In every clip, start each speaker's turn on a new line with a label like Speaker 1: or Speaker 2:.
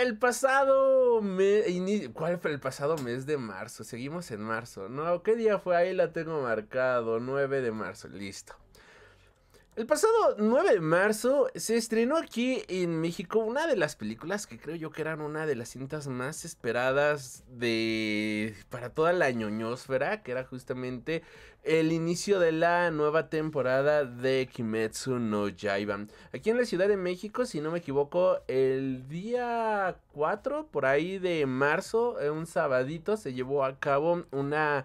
Speaker 1: El pasado mes. ¿Cuál fue el pasado mes de marzo? Seguimos en marzo. No, ¿qué día fue? Ahí la tengo marcado. 9 de marzo. Listo. El pasado 9 de marzo se estrenó aquí en México una de las películas que creo yo que eran una de las cintas más esperadas de para toda la ñoñósfera, que era justamente el inicio de la nueva temporada de Kimetsu no Yaiba. Aquí en la Ciudad de México, si no me equivoco, el día 4 por ahí de marzo, eh, un sabadito se llevó a cabo una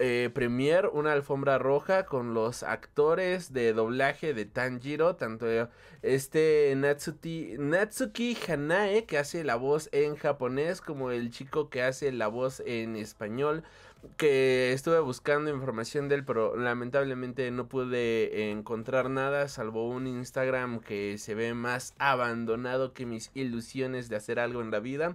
Speaker 1: eh, premier una alfombra roja con los actores de doblaje de Tanjiro, tanto eh, este Natsuki, Natsuki Hanae que hace la voz en japonés como el chico que hace la voz en español, que estuve buscando información de él pero lamentablemente no pude encontrar nada salvo un Instagram que se ve más abandonado que mis ilusiones de hacer algo en la vida.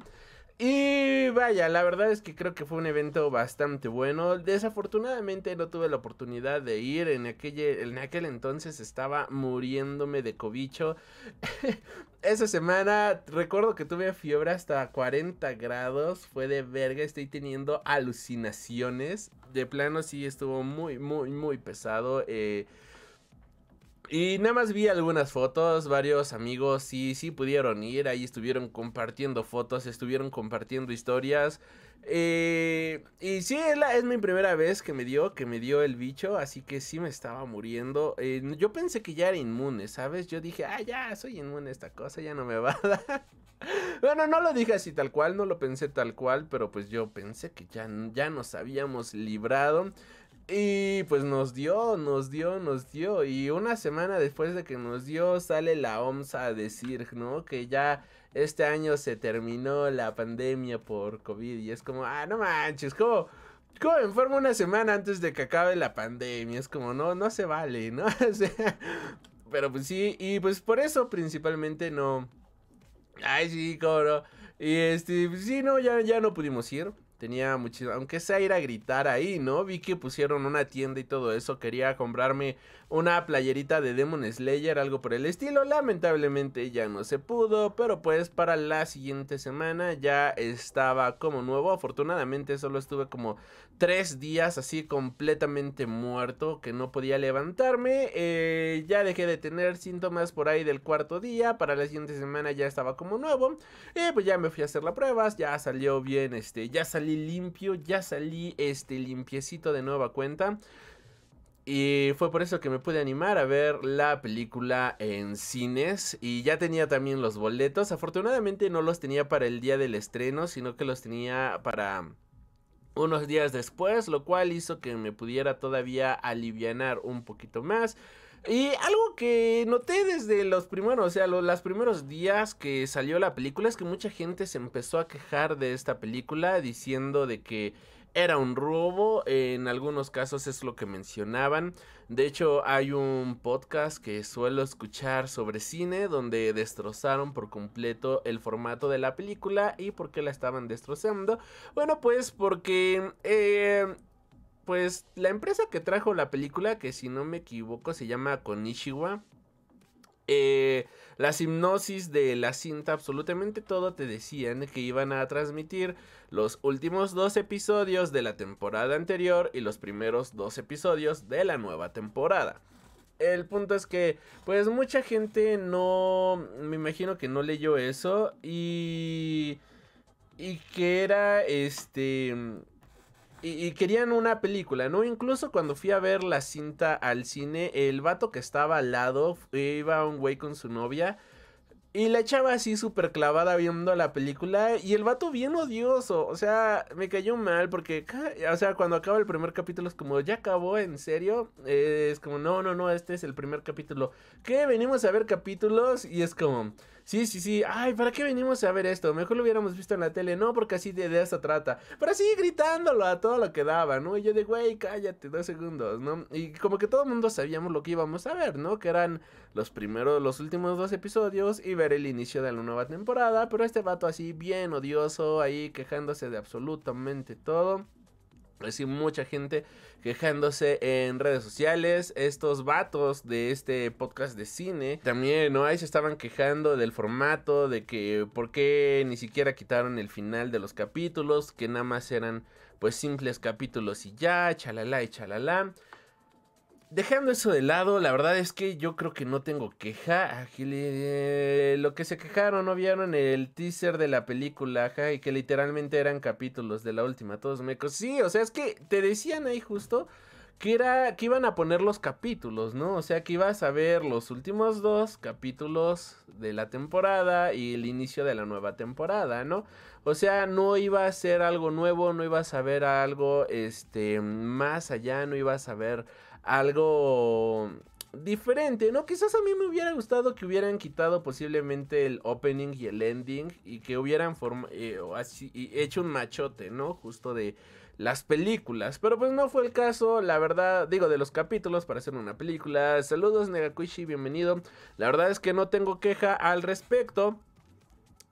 Speaker 1: Y vaya, la verdad es que creo que fue un evento bastante bueno. Desafortunadamente no tuve la oportunidad de ir. En, aquel. en aquel entonces estaba muriéndome de cobicho. Esa semana recuerdo que tuve fiebre hasta 40 grados. Fue de verga. Estoy teniendo alucinaciones. De plano sí estuvo muy, muy, muy pesado. Eh, y nada más vi algunas fotos, varios amigos sí, sí pudieron ir, ahí estuvieron compartiendo fotos, estuvieron compartiendo historias. Eh, y sí, es, mi primera vez que me dio, que me dio el bicho, así que sí me estaba muriendo. Eh, yo pensé que ya era inmune, ¿sabes? Yo dije, ah, ya, soy inmune a esta cosa, ya no me va a dar. bueno, no lo dije así tal cual, no lo pensé tal cual, pero pues yo pensé que ya, ya nos habíamos librado. Y pues nos dio, nos dio, nos dio. Y una semana después de que nos dio, sale la OMS a decir, ¿no? Que ya este año se terminó la pandemia por COVID. Y es como, ah, no manches, ¿cómo? ¿Cómo me enfermo una semana antes de que acabe la pandemia? Es como, no, no se vale, ¿no? pero pues sí, y pues por eso principalmente no. Ay, sí, cómo Y este, pues, sí, no, ya, ya no pudimos ir. Tenía muchísimo, aunque sea ir a gritar ahí, ¿no? Vi que pusieron una tienda y todo eso. Quería comprarme una playerita de Demon Slayer, algo por el estilo. Lamentablemente ya no se pudo, pero pues para la siguiente semana ya estaba como nuevo. Afortunadamente solo estuve como tres días así completamente muerto que no podía levantarme. Eh, ya dejé de tener síntomas por ahí del cuarto día. Para la siguiente semana ya estaba como nuevo. Y pues ya me fui a hacer las pruebas. Ya salió bien, este, ya salí limpio, ya salí este limpiecito de nueva cuenta. Y fue por eso que me pude animar a ver la película en cines. Y ya tenía también los boletos. Afortunadamente no los tenía para el día del estreno, sino que los tenía para unos días después, lo cual hizo que me pudiera todavía alivianar un poquito más. Y algo que noté desde los primeros, o sea, los, los, primeros días que salió la película es que mucha gente se empezó a quejar de esta película diciendo de que era un robo, en algunos casos es lo que mencionaban. De hecho, hay un podcast que suelo escuchar sobre cine donde destrozaron por completo el formato de la película y por qué la estaban destrozando. Bueno, pues porque... Eh, pues la empresa que trajo la película, que si no me equivoco se llama Konishiwa, eh, la hipnosis de la cinta, absolutamente todo te decían que iban a transmitir los últimos dos episodios de la temporada anterior y los primeros dos episodios de la nueva temporada. El punto es que, pues mucha gente no, me imagino que no leyó eso y... Y que era este y, querían una película, ¿no? Incluso cuando fui a ver la cinta al cine, el vato que estaba al lado, iba un güey con su novia. Y la echaba así súper clavada viendo la película. Y el vato bien odioso. O sea, me cayó mal porque, o sea, cuando acaba el primer capítulo es como, ¿ya acabó? ¿En serio? Eh, es como, no, no, no, este es el primer capítulo. ¿Qué? Venimos a ver capítulos y es como... Sí, sí, sí. Ay, ¿para qué venimos a ver esto? Mejor lo hubiéramos visto en la tele. No, porque así de, de eso trata. Pero así gritándolo a todo lo que daba, ¿no? Y yo de, güey, cállate, dos segundos, ¿no? Y como que todo el mundo sabíamos lo que íbamos a ver, ¿no? Que eran los primeros, los últimos dos episodios y ver el inicio de la nueva temporada. Pero este vato así bien odioso, ahí quejándose de absolutamente todo decir pues mucha gente quejándose en redes sociales. Estos vatos de este podcast de cine también, ¿no? Ahí se estaban quejando del formato, de que por qué ni siquiera quitaron el final de los capítulos, que nada más eran pues simples capítulos y ya, chalala y chalala. Dejando eso de lado, la verdad es que yo creo que no tengo queja. lo que se quejaron, no vieron el teaser de la película, y que literalmente eran capítulos de la última, todos me Sí, o sea, es que te decían ahí justo que era que iban a poner los capítulos, ¿no? O sea, que ibas a ver los últimos dos capítulos de la temporada y el inicio de la nueva temporada, ¿no? O sea, no iba a ser algo nuevo, no ibas a ver algo este más allá, no ibas a ver algo diferente, ¿no? Quizás a mí me hubiera gustado que hubieran quitado posiblemente el opening y el ending y que hubieran eh, así, hecho un machote, ¿no? Justo de las películas, pero pues no fue el caso, la verdad, digo, de los capítulos para hacer una película. Saludos Negakushi, bienvenido. La verdad es que no tengo queja al respecto.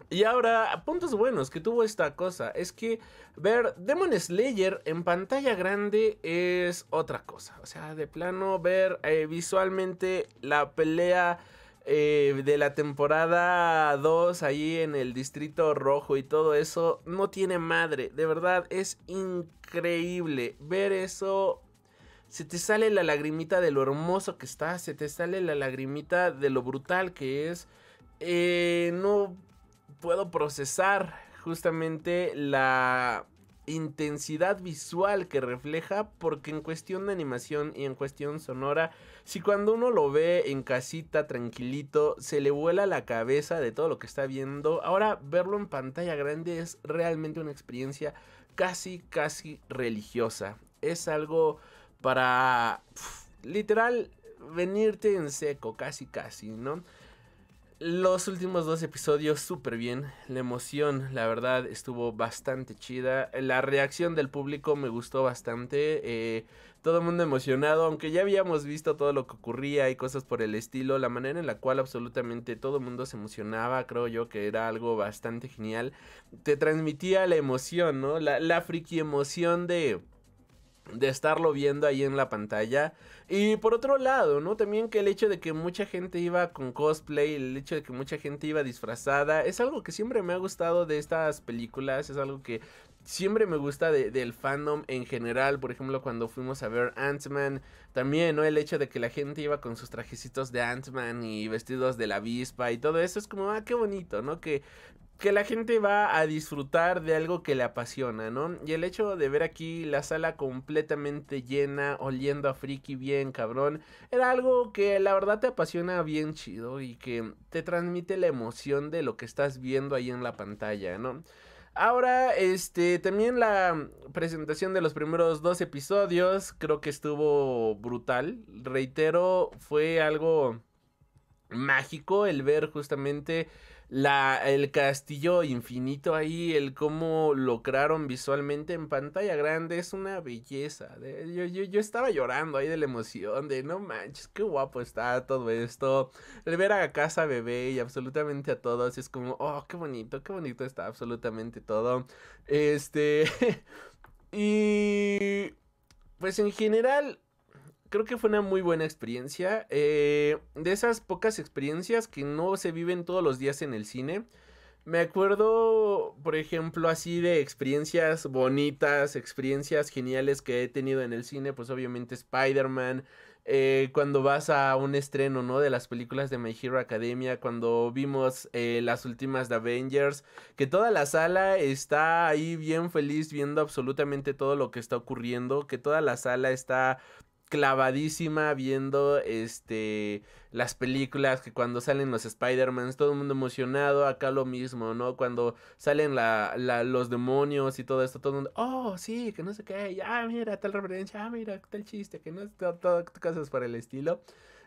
Speaker 1: Y ahora, puntos buenos que tuvo esta cosa es que ver Demon Slayer en pantalla grande es otra cosa. O sea, de plano ver eh, visualmente la pelea eh, de la temporada 2 ahí en el distrito rojo y todo eso no tiene madre. De verdad, es increíble ver eso se te sale la lagrimita de lo hermoso que está, se te sale la lagrimita de lo brutal que es. Eh, no puedo procesar justamente la intensidad visual que refleja porque en cuestión de animación y en cuestión sonora, si cuando uno lo ve en casita tranquilito, se le vuela la cabeza de todo lo que está viendo, ahora verlo en pantalla grande es realmente una experiencia casi, casi religiosa. Es algo para, literal, venirte en seco, casi, casi, ¿no? los últimos dos episodios súper bien. La emoción, la verdad, estuvo bastante chida. La reacción del público me gustó bastante. Eh, todo el mundo emocionado, aunque ya habíamos visto todo lo que ocurría y cosas por el estilo. La manera en la cual absolutamente todo el mundo se emocionaba, creo yo que era algo bastante genial. Te transmitía la emoción, ¿no? La, la friki emoción de de estarlo viendo ahí en la pantalla. Y por otro lado, ¿no? También que el hecho de que mucha gente iba con cosplay, el hecho de que mucha gente iba disfrazada, es algo que siempre me ha gustado de estas películas, es algo que siempre me gusta del fandom en general. Por ejemplo, cuando fuimos a ver Ant-Man, también, ¿no? El hecho de que la gente iba con sus trajecitos de Ant-Man y vestidos de la avispa y todo eso es como, ah, qué bonito, ¿no? Que que la gente va a disfrutar de algo que le apasiona, ¿no? Y el hecho de ver aquí la sala completamente llena, oliendo a friki bien, cabrón, era algo que la verdad te apasiona bien chido y que te transmite la emoción de lo que estás viendo ahí en la pantalla, ¿no? Ahora, este, también la presentación de los primeros dos episodios creo que estuvo brutal. Reitero, fue algo mágico el ver justamente la, el castillo infinito ahí, el cómo lograron visualmente en pantalla grande, es una belleza. yo, yo, estaba llorando ahí de la emoción, de no manches, qué guapo está todo esto. El ver a casa bebé y absolutamente a todos, es como, oh, qué bonito, qué bonito está absolutamente todo. Este... y... Pues en general, creo que fue una muy buena experiencia. Eh, de esas pocas experiencias que no se viven todos los días en el cine. Me acuerdo, por ejemplo, así de experiencias bonitas, experiencias geniales que he tenido en el cine, pues obviamente Spider-Man, eh, cuando vas a un estreno, ¿no? De las películas de My Hero Academia, cuando vimos eh, las últimas de Avengers, que toda la sala está ahí bien feliz viendo absolutamente todo lo que está ocurriendo, que toda la sala está clavadísima viendo este las películas que cuando salen los Spider-Man, todo el mundo emocionado, acá lo mismo, ¿no? Cuando salen los demonios y todo esto, todo el mundo, oh, sí, que no sé qué, ya ah, mira, tal referencia, ah, mira, tal chiste, que no es todo, tú cosas para el estilo.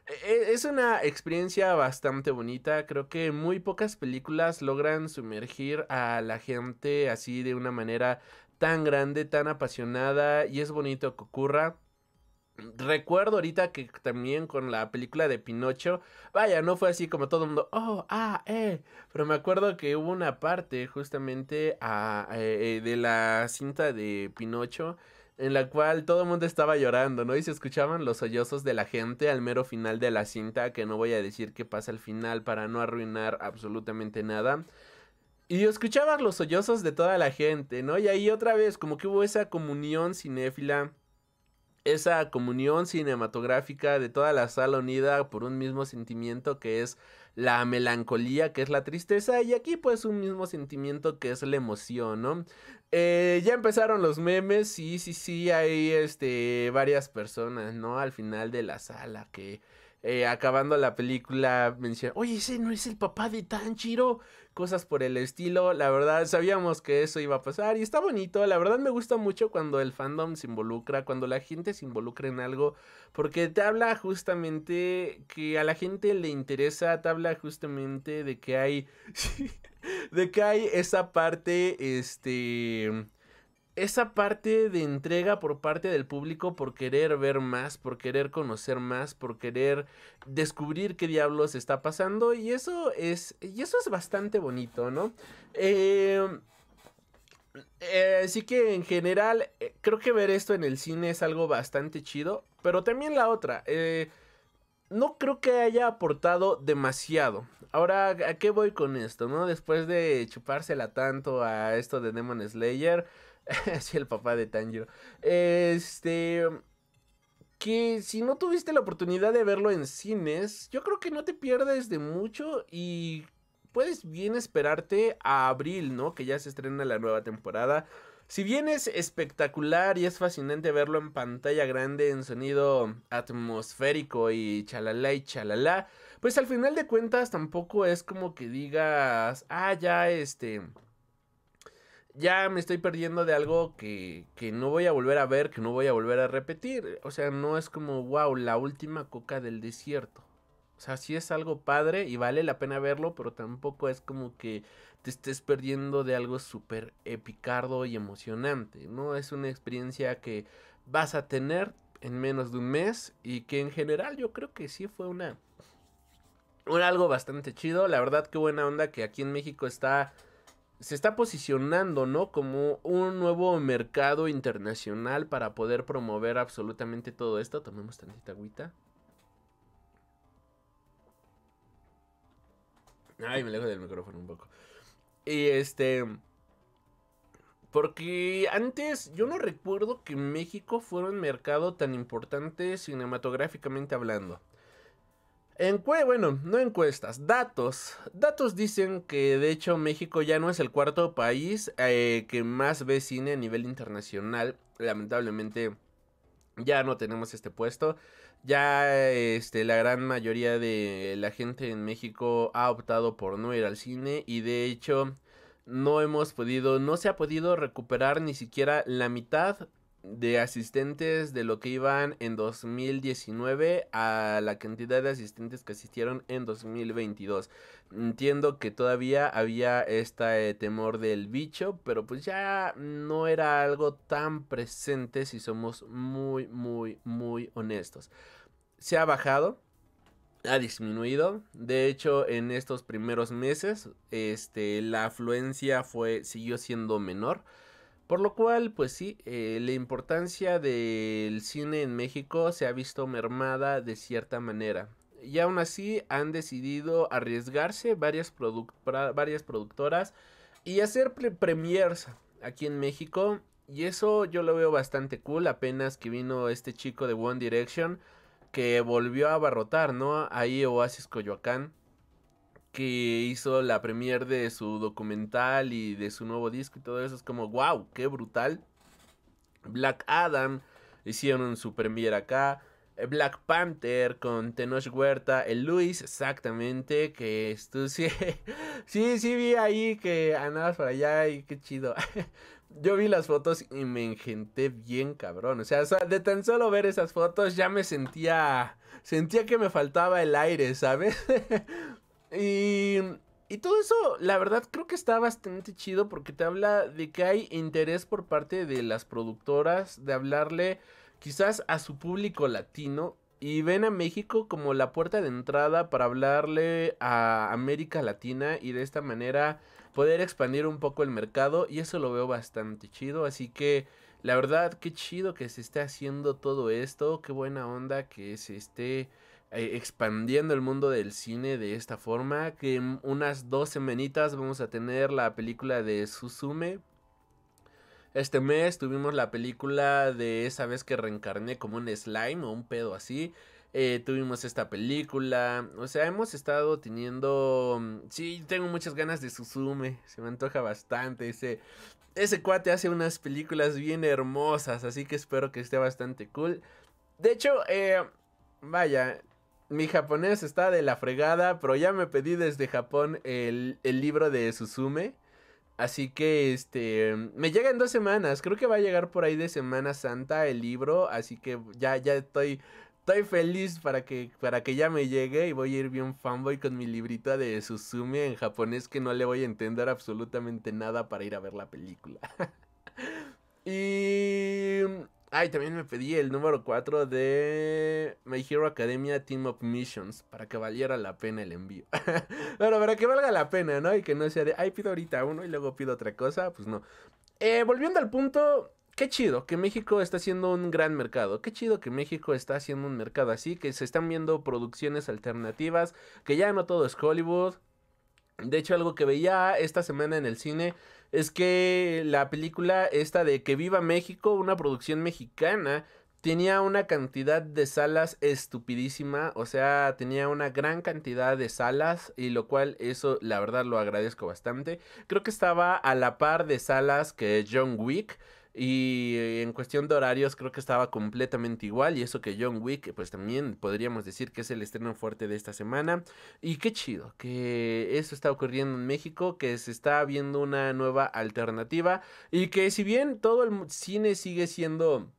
Speaker 1: E, e, es una experiencia bastante bonita, creo que muy pocas películas logran sumergir a la gente así de una manera tan grande, tan apasionada y es bonito que ocurra. Recuerdo ahorita que también con la película de Pinocho, vaya, no fue así como todo el mundo, oh, ah, eh, pero me acuerdo que hubo una parte justamente ah, eh, eh, de la cinta de Pinocho en la cual todo el mundo estaba llorando, ¿no? Y se escuchaban los sollozos de la gente al mero final de la cinta, que no voy a decir qué pasa al final para no arruinar absolutamente nada. Y escuchaban los sollozos de toda la gente, ¿no? Y ahí otra vez, como que hubo esa comunión cinéfila esa comunión cinematográfica de toda la sala unida por un mismo sentimiento que es la melancolía, que es la tristeza, y aquí pues un mismo sentimiento que es la emoción, ¿no? Eh, ya empezaron los memes, sí, sí, sí, hay este, varias personas, ¿no? Al final de la sala que eh, acabando la película decían, oye, ese no es el papá de Tanjiro, cosas por el estilo, la verdad sabíamos que eso iba a pasar y está bonito, la verdad me gusta mucho cuando el fandom se involucra, cuando la gente se involucra en algo, porque te habla justamente que a la gente le interesa, te habla justamente de que hay, de que hay esa parte, este esa parte de entrega por parte del público por querer ver más, por querer conocer más, por querer descubrir qué diablos está pasando y eso es y eso es bastante bonito, ¿no? Em, eh, así que en general eh, creo que ver esto en el cine es algo bastante chido, pero también la otra. Eh, no creo que haya aportado demasiado. Ahora, ¿a qué voy con esto? ¿No? Después de chupársela tanto a esto de Demon Slayer. sí, el papá de Tanjiro. Este. Que si no tuviste la oportunidad de verlo en cines, yo creo que no te pierdes de mucho y puedes bien esperarte a abril, ¿no? Que ya se estrena la nueva temporada. Si bien es espectacular y es fascinante verlo en pantalla grande, en sonido atmosférico y chalala y chalala, pues al final de cuentas tampoco es como que digas, ah, ya este ya me estoy perdiendo de algo que, no voy a volver a ver, que no voy a volver a repetir. O sea, no es como, wow, la última coca del desierto. O sea, sí es algo padre y vale la pena verlo, pero tampoco es como que te estés perdiendo de algo súper epicardo y emocionante, ¿no? Es una experiencia que vas a tener en menos de un mes y que en general yo creo que sí fue una... Un algo bastante chido, la verdad qué buena onda que aquí en México está se está posicionando, ¿no? Como un nuevo mercado internacional para poder promover absolutamente todo esto. Tomemos tantita agüita. Ay, me alejo del micrófono un poco. Y este... Porque antes yo no recuerdo que México fuera un mercado tan importante cinematográficamente hablando bueno, no encuestas, datos. Datos dicen que de hecho México ya no es el cuarto país eh, que más ve cine a nivel internacional. Lamentablemente ya no tenemos este puesto. Ya este, la gran mayoría de la gente en México ha optado por no ir al cine y de hecho no hemos podido, no se ha podido recuperar ni siquiera la mitad de asistentes de lo que iban en 2019 a la cantidad de asistentes que asistieron en 2022. Entiendo que todavía había este eh, temor del bicho, pero pues ya no era algo tan presente si somos muy, muy, muy honestos. Se ha bajado, ha disminuido. De hecho, en estos primeros meses, este, la afluencia fue, siguió siendo menor. Por lo cual, pues sí, eh, la importancia del cine en México se ha visto mermada de cierta manera. Y aún así han decidido arriesgarse varias, productoras y hacer premiers aquí en México. Y eso yo lo veo bastante cool, apenas que vino este chico de One Direction que volvió a abarrotar, ¿no? Ahí Oasis Coyoacán que hizo la premiere de su documental y de su nuevo disco y todo eso. Es como, wow, qué brutal. Black Adam hicieron su premier acá. Eh, Black Panther con Tenoch Huerta, el Luis, exactamente, que esto sí, sí, sí vi ahí que andabas para allá y qué chido. Yo vi las fotos y me engenté bien cabrón, o sea, de tan solo ver esas fotos ya me sentía, sentía que me faltaba el aire, ¿sabes? Y, todo eso, la verdad, creo que está bastante chido porque te habla de que hay interés por parte de las productoras de hablarle quizás a su público latino y ven a México como la puerta de entrada para hablarle a América Latina y de esta manera poder expandir un poco el mercado y eso lo veo bastante chido, así que la verdad qué chido que se esté haciendo todo esto, qué buena onda que se esté eh, expandiendo el mundo del cine de esta forma. Que en unas dos semanitas vamos a tener la película de Susume Este mes tuvimos la película de esa vez que reencarné como un slime o un pedo así. Eh, tuvimos esta película. O sea, hemos estado teniendo. Mm, sí, tengo muchas ganas de Suzume. Se me antoja bastante. Ese, ese cuate hace unas películas bien hermosas. Así que espero que esté bastante cool. De hecho, eh, vaya, mi japonés está de la fregada, pero ya me pedí desde Japón el, libro de Suzume. Así que este me llega en dos semanas. Creo que va a llegar por ahí de Semana Santa el libro. Así que ya, ya estoy. Estoy feliz para que, para que ya me llegue y voy a ir bien fanboy con mi librita de Suzume en japonés que no le voy a entender absolutamente nada para ir a ver la película. y Ay, ah, también me pedí el número 4 de My Hero Academia Team of Missions para que valiera la pena el envío. bueno, para que valga la pena, ¿no? Y que no sea de, ay, pido ahorita uno y luego pido otra cosa, pues no. Eh, volviendo al punto, qué chido que México está haciendo un gran mercado. Qué chido que México está haciendo un mercado así, que se están viendo producciones alternativas, que ya no todo es Hollywood. De hecho, algo que veía esta semana en el cine es que la película esta de Que viva México, una producción mexicana, tenía una cantidad de salas estupidísima, o sea, tenía una gran cantidad de salas y lo cual eso la verdad lo agradezco bastante. Creo que estaba a la par de salas que John Wick. Y eh, en cuestión de horarios creo que estaba completamente igual y eso que John Wick pues también podríamos decir que es el estreno fuerte de esta semana. Y qué chido que eso está ocurriendo en México, que se está viendo una nueva alternativa y que si bien todo el cine sigue siendo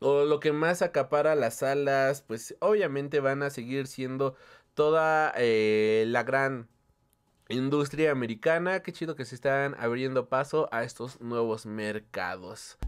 Speaker 1: o lo que más acapara las salas pues obviamente van a seguir siendo toda eh, la gran industria americana. Qué chido que se están abriendo paso a estos nuevos mercados.